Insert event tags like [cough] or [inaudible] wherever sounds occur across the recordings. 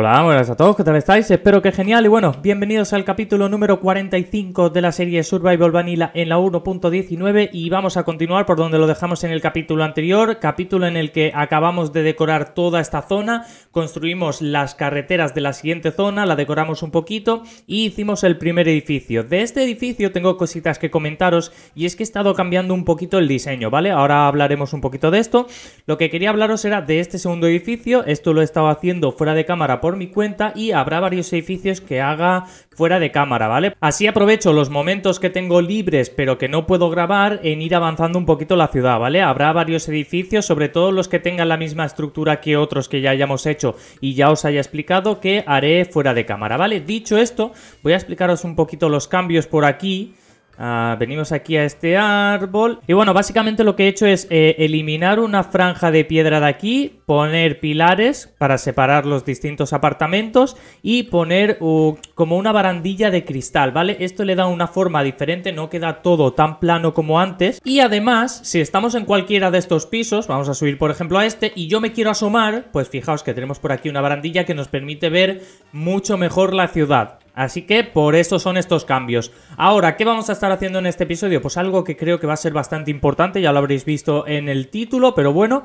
Hola, pues buenas a todos, ¿qué tal estáis? Espero que genial y bueno, bienvenidos al capítulo número 45 de la serie Survival Vanilla en la 1.19 y vamos a continuar por donde lo dejamos en el capítulo anterior, capítulo en el que acabamos de decorar toda esta zona, construimos las carreteras de la siguiente zona, la decoramos un poquito y hicimos el primer edificio. De este edificio tengo cositas que comentaros y es que he estado cambiando un poquito el diseño, ¿vale? Ahora hablaremos un poquito de esto. Lo que quería hablaros era de este segundo edificio, esto lo he estado haciendo fuera de cámara por mi cuenta y habrá varios edificios que haga fuera de cámara, ¿vale? Así aprovecho los momentos que tengo libres pero que no puedo grabar en ir avanzando un poquito la ciudad, ¿vale? Habrá varios edificios, sobre todo los que tengan la misma estructura que otros que ya hayamos hecho y ya os haya explicado que haré fuera de cámara, ¿vale? Dicho esto, voy a explicaros un poquito los cambios por aquí Ah, venimos aquí a este árbol. Y bueno, básicamente lo que he hecho es eh, eliminar una franja de piedra de aquí, poner pilares para separar los distintos apartamentos y poner como una barandilla de cristal, ¿vale? Esto le da una forma diferente, no queda todo tan plano como antes. Y además, si estamos en cualquiera de estos pisos, vamos a subir por ejemplo a este, y yo me quiero asomar, pues fijaos que tenemos por aquí una barandilla que nos permite ver mucho mejor la ciudad. Así que por eso son estos cambios. Ahora, ¿qué vamos a estar haciendo en este episodio? Pues algo que creo que va a ser bastante importante, ya lo habréis visto en el título, pero bueno,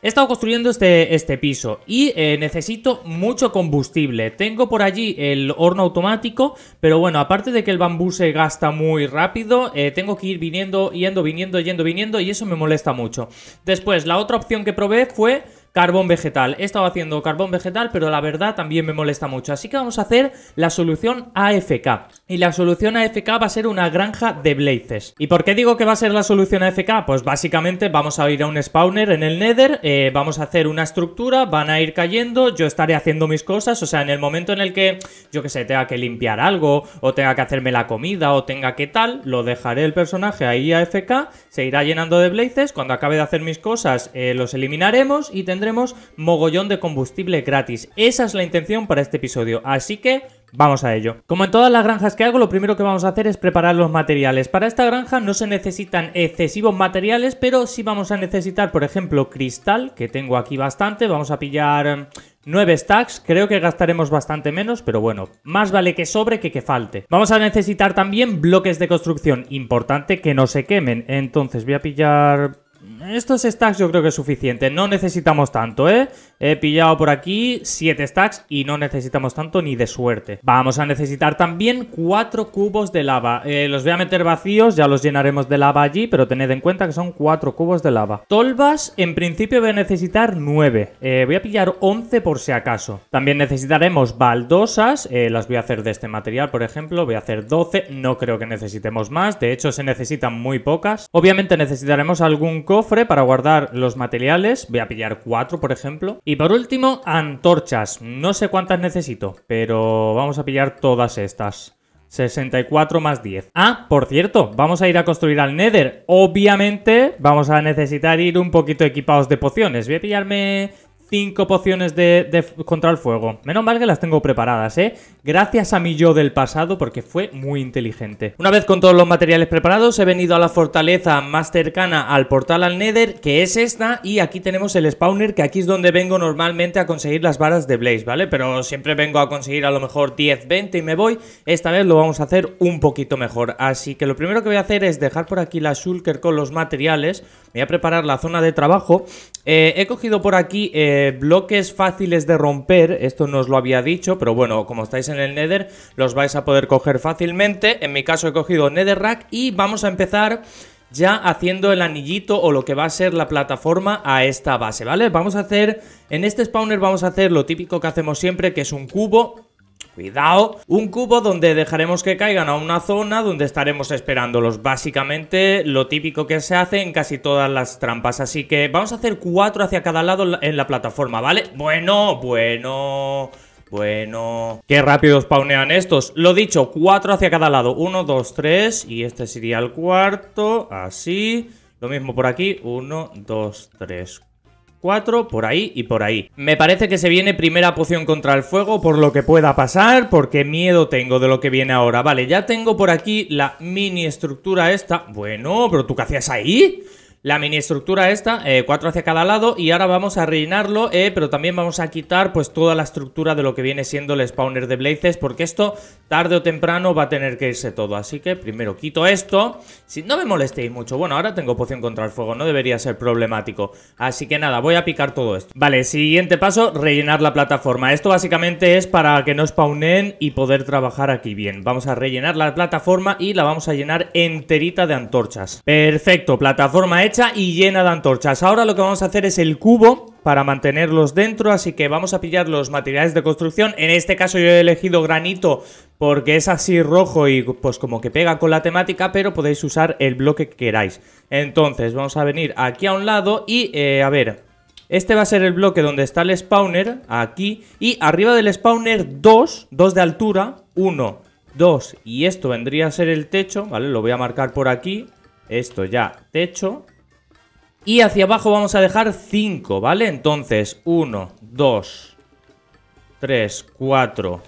He estado construyendo este, este piso y eh, necesito mucho combustible. Tengo por allí el horno automático, pero bueno, aparte de que el bambú se gasta muy rápido, eh, tengo que ir viniendo, yendo, viniendo, yendo, viniendo y eso me molesta mucho. Después, la otra opción que probé fue carbón vegetal. He estado haciendo carbón vegetal, pero la verdad también me molesta mucho. Así que vamos a hacer la solución AFK. Y la solución AFK va a ser una granja de blazes. ¿Y por qué digo que va a ser la solución AFK? Pues básicamente vamos a ir a un spawner en el nether, eh, vamos a hacer una estructura, van a ir cayendo, yo estaré haciendo mis cosas, o sea, en el momento en el que, yo que sé, tenga que limpiar algo, o tenga que hacerme la comida, o tenga que tal, lo dejaré el personaje ahí AFK, se irá llenando de blazes, cuando acabe de hacer mis cosas eh, los eliminaremos y tendré tendremos mogollón de combustible gratis. Esa es la intención para este episodio, así que Vamos a ello. Como en todas las granjas que hago, lo primero que vamos a hacer es preparar los materiales. Para esta granja no se necesitan excesivos materiales, pero sí vamos a necesitar, por ejemplo, cristal, que tengo aquí bastante. Vamos a pillar 9 em, stacks, creo que gastaremos bastante menos, pero bueno, más vale que sobre que que falte. Vamos a necesitar también bloques de construcción, importante que no se quemen. Entonces voy a pillar estos stacks yo creo que es suficiente, no necesitamos tanto, ¿eh? He pillado por aquí 7 stacks y no necesitamos tanto ni de suerte. Vamos a necesitar también 4 cubos de lava. Eh, los voy a meter vacíos, ya los llenaremos de lava allí, pero tened en cuenta que son 4 cubos de lava. Tolvas, en principio voy a necesitar 9. Eh, voy a pillar 11 por si acaso. También necesitaremos baldosas, eh, las voy a hacer de este material, por ejemplo. Voy a hacer 12, no creo que necesitemos más. De hecho, se necesitan muy pocas. Obviamente necesitaremos algún cofre para guardar los materiales. Voy a pillar 4, por ejemplo. Y por último, antorchas. No sé cuántas necesito, pero vamos a pillar todas estas. 64 más 10. Ah, por cierto, vamos a ir a construir al Nether. Obviamente vamos a necesitar ir un poquito equipados de pociones. Voy a pillarme 5 pociones de, contra el fuego. Menos mal que las tengo preparadas, ¿eh? Gracias a mi yo del pasado porque fue muy inteligente. Una vez con todos los materiales preparados, he venido a la fortaleza más cercana al portal al Nether, que es esta, y aquí tenemos el spawner, que aquí es donde vengo normalmente a conseguir las varas de Blaze, ¿vale? Pero siempre vengo a conseguir a lo mejor 10, 20 y me voy. Esta vez lo vamos a hacer un poquito mejor. Así que lo primero que voy a hacer es dejar por aquí la shulker con los materiales. Voy a preparar la zona de trabajo. Eh, he cogido por aquí... Eh, eh, bloques fáciles de romper, esto no os lo había dicho, pero bueno, como estáis en el Nether, los vais a poder coger fácilmente. En mi caso he cogido Rack y vamos a empezar ya haciendo el anillito o lo que va a ser la plataforma a esta base, ¿vale? Vamos a hacer, en este spawner vamos a hacer lo típico que hacemos siempre, que es un cubo cuidado, un cubo donde dejaremos que caigan a una zona donde estaremos esperándolos, básicamente lo típico que se hace en casi todas las trampas, así que vamos a hacer cuatro hacia cada lado en la plataforma, ¿vale? Bueno, bueno... Bueno... Qué rápido spawnean estos. Lo dicho, cuatro hacia cada lado. Uno, dos, tres. Y este sería el cuarto. Así. Lo mismo por aquí. Uno, dos, tres, 4 por ahí y por ahí. Me parece que se viene primera poción contra el fuego por lo que pueda pasar, porque miedo tengo de lo que viene ahora. Vale, ya tengo por aquí la mini estructura esta. Bueno, pero ¿tú qué hacías ahí? la mini estructura esta, eh, cuatro hacia cada lado y ahora vamos a rellenarlo, eh, pero también vamos a quitar pues toda la estructura de lo que viene siendo el spawner de blazes porque esto tarde o temprano va a tener que irse todo, así que primero quito esto, si no me molestéis mucho, bueno ahora tengo poción contra el fuego, no debería ser problemático, así que nada, voy a picar todo esto. Vale, siguiente paso, rellenar la plataforma, esto básicamente es para que no spawnen y poder trabajar aquí bien, vamos a rellenar la plataforma y la vamos a llenar enterita de antorchas. Perfecto, plataforma hecha y llena de antorchas. Ahora lo que vamos a hacer es el cubo para mantenerlos dentro, así que vamos a pillar los materiales de construcción. En este caso yo he elegido granito porque es así rojo y pues como que pega con la temática, pero podéis usar el bloque que queráis. Entonces vamos a venir aquí a un lado y eh, a ver, este va a ser el bloque donde está el spawner, aquí, y arriba del spawner dos, dos de altura, uno dos, y esto vendría a ser el techo, ¿vale? Lo voy a marcar por aquí, esto ya, techo, y hacia abajo vamos a dejar 5, ¿vale? Entonces, 1, 2, 3, 4.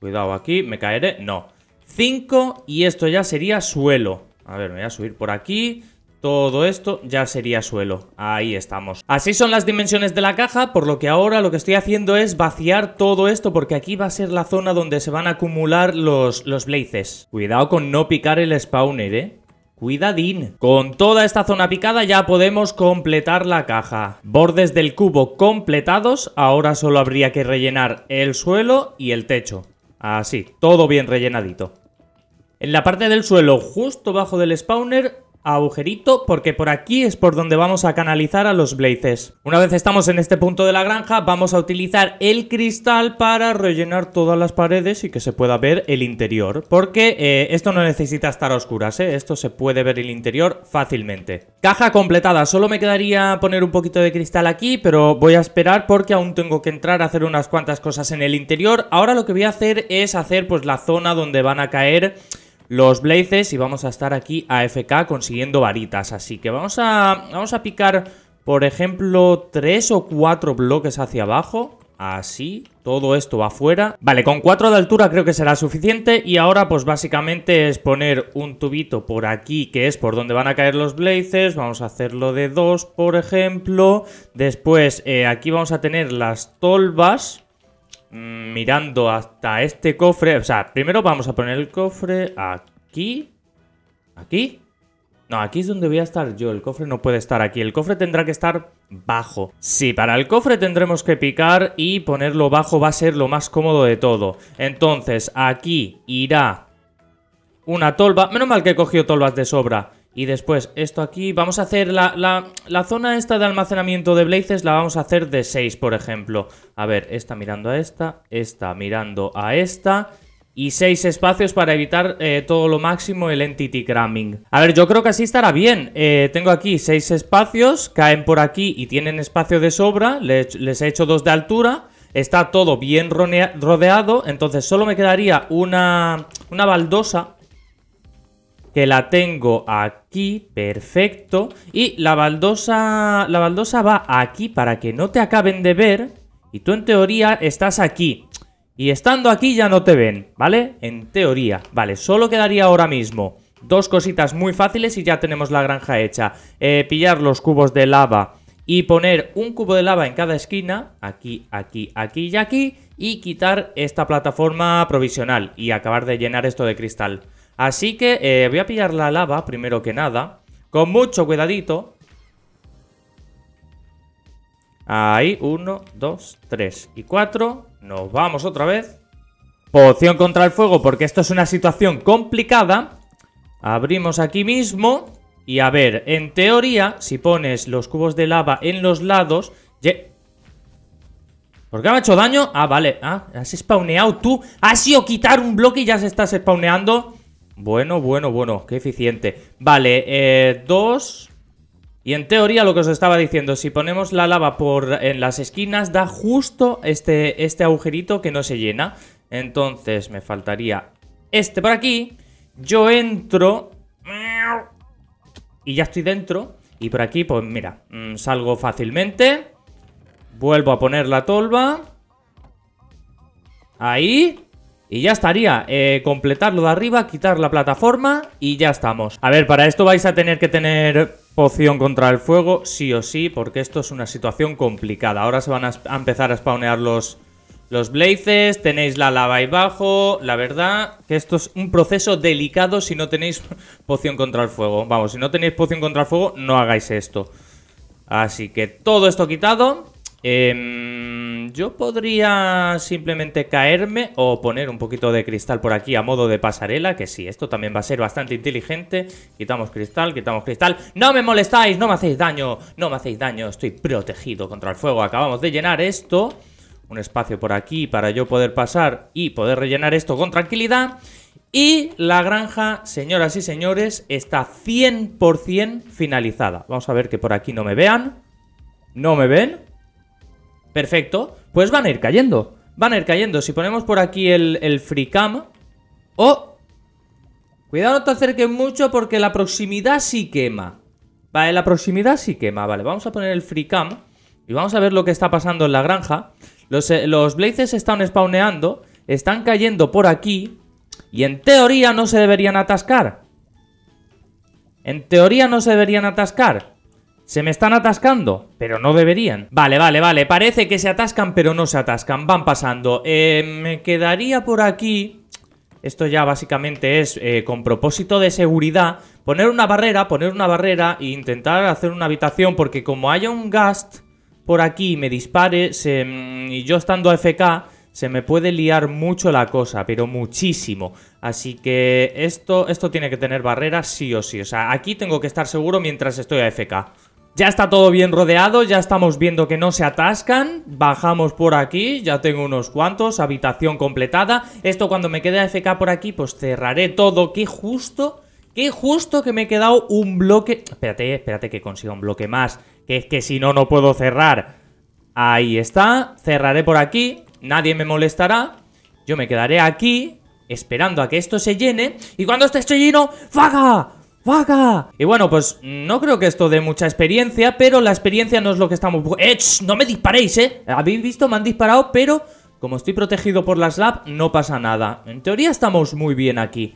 Cuidado aquí, me caeré. No. 5 y esto ya sería suelo. A ver, me voy a subir por aquí. Todo esto ya sería suelo. Ahí estamos. Así son las dimensiones de la caja, por lo que ahora lo que estoy haciendo es vaciar todo esto porque aquí va a ser la zona donde se van a acumular los, los blazes. Cuidado con no picar el spawner, ¿eh? Cuidadín. Con toda esta zona picada ya podemos completar la caja. Bordes del cubo completados, ahora solo habría que rellenar el suelo y el techo. Así, todo bien rellenadito. En la parte del suelo, justo bajo del spawner, agujerito porque por aquí es por donde vamos a canalizar a los blazes. Una vez estamos en este punto de la granja vamos a utilizar el cristal para rellenar todas las paredes y que se pueda ver el interior porque eh, esto no necesita estar a oscuras, eh, esto se puede ver el interior fácilmente. Caja completada, solo me quedaría poner un poquito de cristal aquí pero voy a esperar porque aún tengo que entrar a hacer unas cuantas cosas en el interior. Ahora lo que voy a hacer es hacer pues la zona donde van a caer los blazes y vamos a estar aquí a FK consiguiendo varitas. Así que vamos a, vamos a picar, por ejemplo, tres o cuatro bloques hacia abajo. Así, todo esto va afuera. Vale, con cuatro de altura creo que será suficiente. Y ahora pues básicamente es poner un tubito por aquí, que es por donde van a caer los blazes. Vamos a hacerlo de dos, por ejemplo. Después eh, aquí vamos a tener las tolvas. Mm, mirando hasta este cofre. O sea, primero vamos a poner el cofre aquí. Aquí. No, aquí es donde voy a estar yo. El cofre no puede estar aquí. El cofre tendrá que estar bajo. Sí, para el cofre tendremos que picar y ponerlo bajo va a ser lo más cómodo de todo. Entonces, aquí irá una tolva. Menos mal que he cogido tolvas de sobra. Y después, esto aquí, vamos a hacer la, la, zona esta de almacenamiento de blazes, la vamos a hacer de 6, por ejemplo. A ver, esta mirando a esta, esta mirando a esta... Y 6 espacios para evitar eh, todo lo máximo el entity cramming. A ver, yo creo que así estará bien. Eh, tengo aquí 6 espacios, caen por aquí y tienen espacio de sobra. les, he hecho 2 de altura está todo bien rodeado, entonces solo me quedaría una, una baldosa que la tengo aquí, perfecto. Y la baldosa, la baldosa va aquí para que no te acaben de ver. Y tú en teoría estás aquí. Y estando aquí ya no te ven, ¿vale? En teoría. Vale, solo quedaría ahora mismo dos cositas muy fáciles y ya tenemos la granja hecha. Eh, pillar los cubos de lava y poner un cubo de lava en cada esquina, aquí, aquí, aquí y aquí, y quitar esta plataforma provisional y acabar de llenar esto de cristal. Así que eh, voy a pillar la lava primero que nada. Con mucho cuidadito. Ahí, uno, dos, tres y cuatro. Nos vamos otra vez. Poción contra el fuego, porque esto es una situación complicada. Abrimos aquí mismo. Y a ver, en teoría, si pones los cubos de lava en los lados... ¿Por qué me ha hecho daño? Ah, vale. Ah, has spawneado tú. Has ido quitar un bloque y ya se estás spawneando. Bueno, bueno, bueno, qué eficiente. Vale, eh, dos... Y en teoría lo que os estaba diciendo, si ponemos la lava por en las esquinas, da justo este, este agujerito que no se llena. Entonces me faltaría este por aquí. Yo entro... Y ya estoy dentro. Y por aquí, pues mira, mm, salgo fácilmente. Vuelvo a poner la tolva. Ahí. Y ya estaría, eh, completarlo de arriba, quitar la plataforma y ya estamos. A ver, para esto vais a tener que tener poción contra el fuego, sí o sí, porque esto es una situación complicada. Ahora se van a, empezar a spawnear los, los blazes, tenéis la lava ahí bajo, la verdad que esto es un proceso delicado si no tenéis [laughs] poción contra el fuego. Vamos, si no tenéis poción contra el fuego, no hagáis esto. Así que todo esto quitado, Em, yo podría simplemente caerme o poner un poquito de cristal por aquí a modo de pasarela, que sí, esto también va a ser bastante inteligente. Quitamos cristal, quitamos cristal. ¡No me molestáis! ¡No me hacéis daño! ¡No me hacéis daño! Estoy protegido contra el fuego. Acabamos de llenar esto. Un espacio por aquí para yo poder pasar y poder rellenar esto con tranquilidad. Y la granja, señoras y señores, está 100% finalizada. Vamos a ver que por aquí no me vean. No me ven perfecto, pues van a ir cayendo. Van a ir cayendo. Si ponemos por aquí el, free cam... ¡Oh! Cuidado, no te acerques mucho porque la proximidad sí quema. Vale, la proximidad sí quema. Vale, vamos a poner el free cam y vamos a ver lo que está pasando en la granja. Los, eh, los blazes están spawneando, están cayendo por aquí y en teoría no se deberían atascar. En teoría no se deberían atascar. Se me están atascando, pero no deberían. Vale, vale, vale, parece que se atascan, pero no se atascan, van pasando. Eh, me quedaría por aquí... Esto ya básicamente es eh, con propósito de seguridad. Poner una barrera, poner una barrera e intentar hacer una habitación, porque como haya un gast por aquí y me dispare, mm, y yo estando a AFK, se me puede liar mucho la cosa, pero muchísimo. Así que esto, esto tiene que tener barreras sí o sí. O sea, aquí tengo que estar seguro mientras estoy a FK. Ya está todo bien rodeado, ya estamos viendo que no se atascan, bajamos por aquí, ya tengo unos cuantos, habitación completada. Esto cuando me quede FK por aquí, pues cerraré todo, Qué justo, qué justo que me he quedado un bloque... Espérate, espérate que consiga un bloque más, que es que si no, no puedo cerrar. Ahí está, cerraré por aquí, nadie me molestará, yo me quedaré aquí esperando a que esto se llene y cuando esté lleno, ¡faga! ¡Vaga! Y bueno, pues no creo que esto dé mucha experiencia, pero la experiencia no es lo que estamos... ¡Ech! ¡No me disparéis, eh! Habéis visto, me han disparado, pero como estoy protegido por la slab, no pasa nada. En teoría estamos muy bien aquí.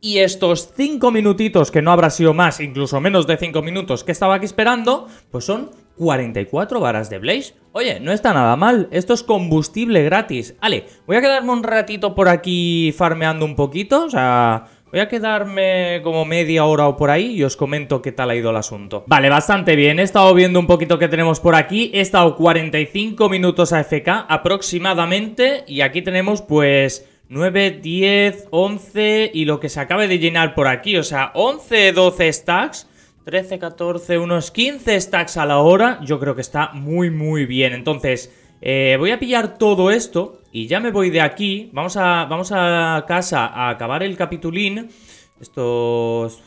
Y estos cinco minutitos, que no habrá sido más, incluso menos de cinco minutos que estaba aquí esperando, pues son 44 varas de Blaze. Oye, no está nada mal, esto es combustible gratis. Vale, voy a quedarme un ratito por aquí farmeando un poquito, o sea... Voy a quedarme como media hora o por ahí y os comento qué tal ha ido el asunto. Vale, bastante bien. He estado viendo un poquito que tenemos por aquí. He estado 45 minutos AFK aproximadamente y aquí tenemos pues 9, 10, 11 y lo que se acabe de llenar por aquí. O sea, 11, 12 stacks. 13, 14, unos 15 stacks a la hora. Yo creo que está muy, muy bien. Entonces... Eh, voy a pillar todo esto y ya me voy de aquí. Vamos a, vamos a casa a acabar el capitulín. Estos...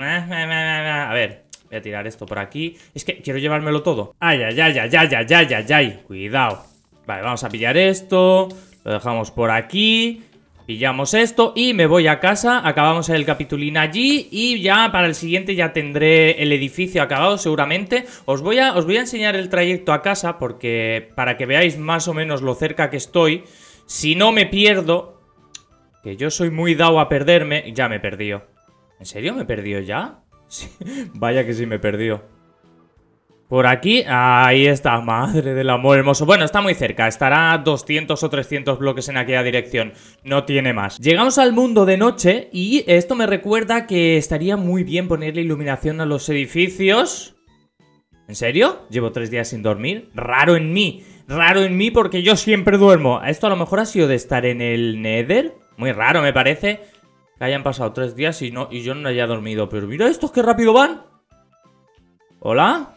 A ver, voy a tirar esto por aquí. Es que quiero llevármelo todo. ay, ay, ay, ay, ay, ay, ay, ay. Cuidado. Vale, vamos a pillar esto. Lo dejamos por aquí. Pillamos esto y me voy a casa, acabamos el capitulín allí y ya para el siguiente ya tendré el edificio acabado seguramente. Os voy a, os voy a enseñar el trayecto a casa porque para que veáis más o menos lo cerca que estoy, si no me pierdo, que yo soy muy dado a perderme, ya me perdió. ¿En serio me perdió ya? [laughs] Vaya que sí me perdió. Por aquí, ahí está, madre del amor hermoso. Bueno, está muy cerca, estará 200 o 300 bloques en aquella dirección, no tiene más. Llegamos al mundo de noche y esto me recuerda que estaría muy bien ponerle iluminación a los edificios. ¿En serio? Llevo tres días sin dormir. Raro en mí, raro en mí porque yo siempre duermo. Esto a lo mejor ha sido de estar en el Nether, muy raro me parece. Que hayan pasado tres días y, no, y yo no haya dormido. Pero mira estos que rápido van. ¿Hola?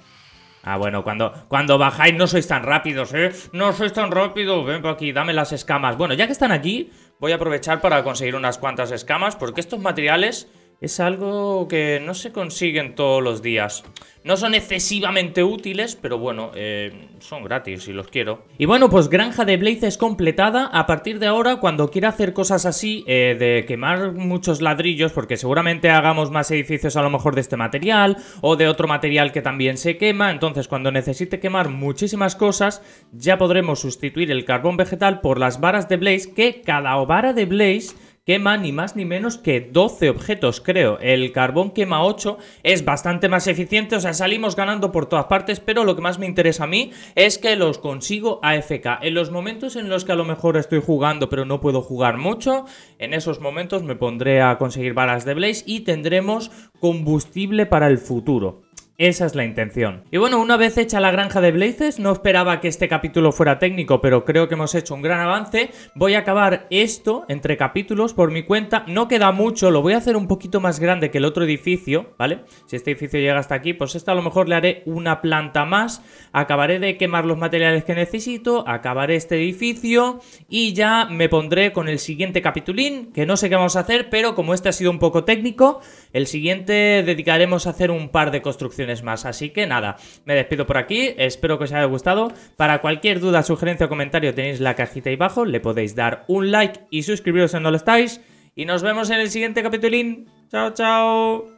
Ah, bueno, cuando, cuando bajáis no sois tan rápidos, ¿eh? No sois tan rápidos, ven por aquí, dame las escamas. Bueno, ya que están aquí, voy a aprovechar para conseguir unas cuantas escamas, porque estos materiales es algo que no se consiguen todos los días. No son excesivamente útiles, pero bueno, eh, son gratis y los quiero. Y bueno, pues Granja de Blaze es completada. A partir de ahora, cuando quiera hacer cosas así, eh, de quemar muchos ladrillos, porque seguramente hagamos más edificios a lo mejor de este material, o de otro material que también se quema, entonces cuando necesite quemar muchísimas cosas, ya podremos sustituir el carbón vegetal por las varas de Blaze, que cada vara de Blaze quema ni más ni menos que 12 objetos, creo. El carbón quema 8, es bastante más eficiente, o sea, salimos ganando por todas partes, pero lo que más me interesa a mí es que los consigo AFK. En los momentos en los que a lo mejor estoy jugando pero no puedo jugar mucho, en esos momentos me pondré a conseguir balas de Blaze y tendremos combustible para el futuro. Esa es la intención. Y bueno, una vez hecha la granja de Blazes, no esperaba que este capítulo fuera técnico, pero creo que hemos hecho un gran avance. Voy a acabar esto entre capítulos por mi cuenta. No queda mucho, lo voy a hacer un poquito más grande que el otro edificio, ¿vale? Si este edificio llega hasta aquí, pues esta a lo mejor le haré una planta más. Acabaré de quemar los materiales que necesito, acabaré este edificio y ya me pondré con el siguiente capitulín, que no sé qué vamos a hacer, pero como este ha sido un poco técnico, el siguiente dedicaremos a hacer un par de construcciones es más. Así que nada, me despido por aquí, espero que os haya gustado. Para cualquier duda, sugerencia o comentario tenéis la cajita ahí abajo, le podéis dar un like y suscribiros si no lo estáis. Y nos vemos en el siguiente capitulín. Chao, chao.